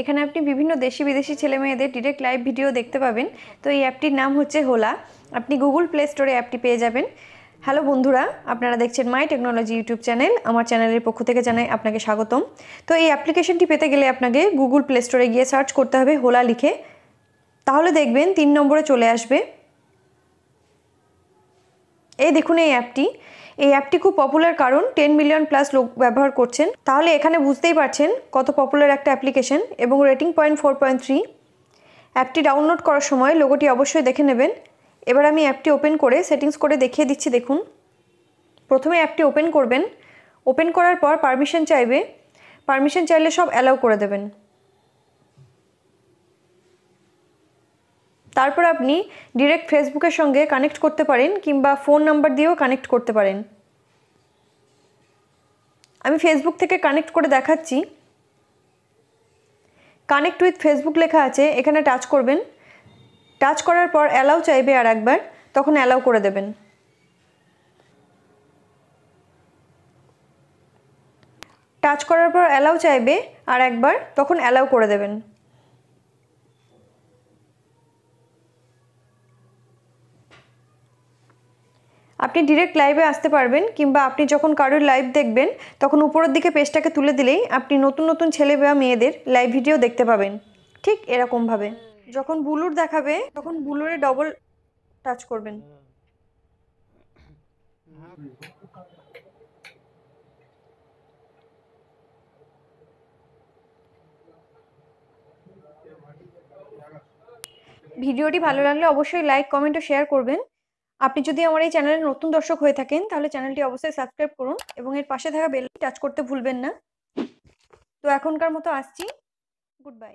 এখানে আপনি বিভিন্ন দেশি বিদেশি ছেলে মেয়েদের ডিরেক্ট লাইভ ভিডিও দেখতে পাবেন তো এই অ্যাপটির নাম হচ্ছে হোলা আপনি গুগল প্লে স্টোরে অ্যাপটি পেয়ে যাবেন হ্যালো বন্ধুরা আপনারা দেখছেন মাই টেকনোলজি ইউটিউব চ্যানেল আমার চ্যানেলের পক্ষ থেকে জানাই আপনাকে স্বাগতম তো এই অ্যাপ্লিকেশনটি পেতে গেলে আপনাকে গুগল প্লে স্টোরে গিয়ে সার্চ করতে হবে হোলা লিখে তাহলে দেখবেন তিন নম্বরে চলে আসবে এই দেখুন এই অ্যাপটি এই অ্যাপটি খুব পপুলার কারণ টেন মিলিয়ন প্লাস লোক ব্যবহার করছেন তাহলে এখানে বুঝতেই পারছেন কত পপুলার একটা অ্যাপ্লিকেশন এবং rating point four point three অ্যাপটি ডাউনলোড করার সময় লোগোটি অবশ্যই দেখে নেবেন এবার আমি অ্যাপটি ওপেন করে সেটিংস করে দেখিয়ে দিচ্ছি দেখুন প্রথমে অ্যাপটি ওপেন করবেন ওপেন করার পর পারমিশন চাইবে পারমিশন চাইলে সব অ্যালাউ করে দেবেন তারপর আপনি ডিরেক্ট ফেসবুকের সঙ্গে কানেক্ট করতে পারেন কিংবা ফোন নাম্বার দিয়েও কানেক্ট করতে পারেন আমি ফেসবুক থেকে কানেক্ট করে দেখাচ্ছি কানেক্ট উইথ ফেসবুক লেখা আছে এখানে টাচ করবেন টাচ করার পর অ্যালাউ চাইবে আর একবার তখন অ্যালাউ করে দেবেন টাচ করার পর অ্যালাউ চাইবে আর একবার তখন অ্যালাউ করে দেবেন আপনি ডিরেক্ট লাইভে আসতে পারবেন কিংবা আপনি যখন কারোর লাইভ দেখবেন তখন উপরের দিকে পেজটাকে তুলে দিলেই আপনি নতুন নতুন ছেলে বা মেয়েদের লাইভ ভিডিও দেখতে পাবেন ঠিক এরকমভাবে যখন বুলুর দেখাবে তখন বুলুরে ডবল টাচ করবেন ভিডিওটি ভালো লাগলে অবশ্যই লাইক কমেন্ট ও শেয়ার করবেন আপনি যদি আমার এই চ্যানেলে নতুন দর্শক হয়ে থাকেন তাহলে চ্যানেলটি অবশ্যই সাবস্ক্রাইব করুন এবং এর পাশে থাকা বেল টাচ করতে ভুলবেন না তো এখনকার মতো আসছি গুড বাই